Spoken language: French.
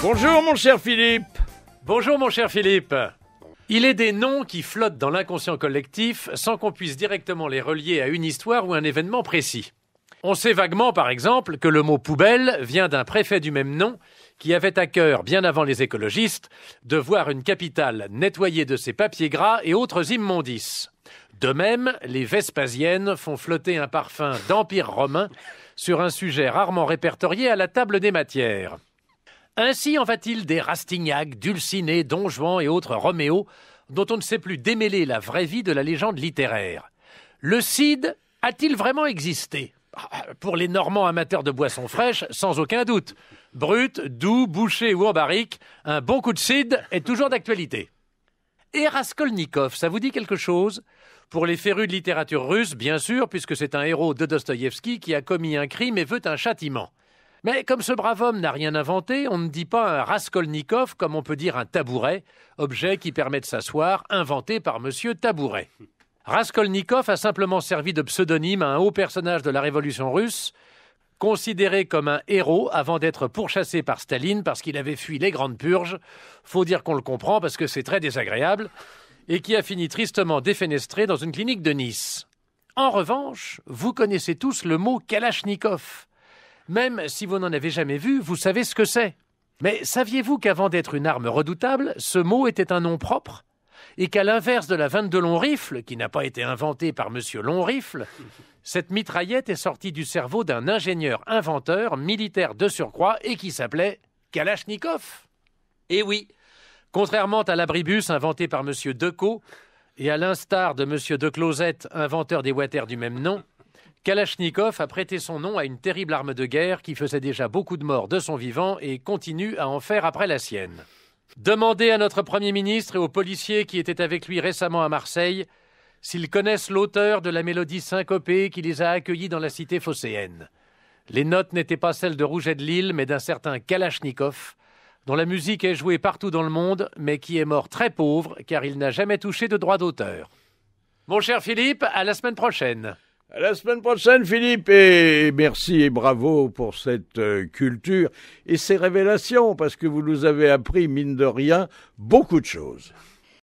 Bonjour mon cher Philippe. Bonjour mon cher Philippe. Il est des noms qui flottent dans l'inconscient collectif sans qu'on puisse directement les relier à une histoire ou un événement précis. On sait vaguement, par exemple, que le mot poubelle vient d'un préfet du même nom qui avait à cœur, bien avant les écologistes, de voir une capitale nettoyée de ses papiers gras et autres immondices. De même, les Vespasiennes font flotter un parfum d'empire romain sur un sujet rarement répertorié à la table des matières. Ainsi en va-t-il des Rastignac, Dulciné, Don Juan et autres Roméo, dont on ne sait plus démêler la vraie vie de la légende littéraire. Le Cid a-t-il vraiment existé ah, Pour les Normands amateurs de boissons fraîches, sans aucun doute. Brut, doux, bouché ou en barrique, un bon coup de Cid est toujours d'actualité. Et Raskolnikov, ça vous dit quelque chose Pour les férus de littérature russe, bien sûr, puisque c'est un héros de Dostoïevski qui a commis un crime et veut un châtiment. Mais comme ce brave homme n'a rien inventé, on ne dit pas un Raskolnikov comme on peut dire un tabouret, objet qui permet de s'asseoir, inventé par monsieur Tabouret. Raskolnikov a simplement servi de pseudonyme à un haut personnage de la Révolution russe, considéré comme un héros avant d'être pourchassé par Staline parce qu'il avait fui les grandes purges, faut dire qu'on le comprend parce que c'est très désagréable, et qui a fini tristement défenestré dans une clinique de Nice. En revanche, vous connaissez tous le mot Kalachnikov, même si vous n'en avez jamais vu, vous savez ce que c'est. Mais saviez-vous qu'avant d'être une arme redoutable, ce mot était un nom propre Et qu'à l'inverse de la 22 long rifle, qui n'a pas été inventée par M. Long cette mitraillette est sortie du cerveau d'un ingénieur inventeur, militaire de surcroît, et qui s'appelait Kalachnikov. Eh oui Contrairement à l'abribus inventé par M. Decaux, et à l'instar de M. de Closette, inventeur des water du même nom, Kalachnikov a prêté son nom à une terrible arme de guerre qui faisait déjà beaucoup de morts de son vivant et continue à en faire après la sienne. Demandez à notre Premier ministre et aux policiers qui étaient avec lui récemment à Marseille s'ils connaissent l'auteur de la mélodie syncopée qui les a accueillis dans la cité phocéenne. Les notes n'étaient pas celles de Rouget de Lille, mais d'un certain Kalachnikov, dont la musique est jouée partout dans le monde, mais qui est mort très pauvre, car il n'a jamais touché de droit d'auteur. Mon cher Philippe, à la semaine prochaine. À la semaine prochaine, Philippe, et merci et bravo pour cette euh, culture et ces révélations, parce que vous nous avez appris, mine de rien, beaucoup de choses.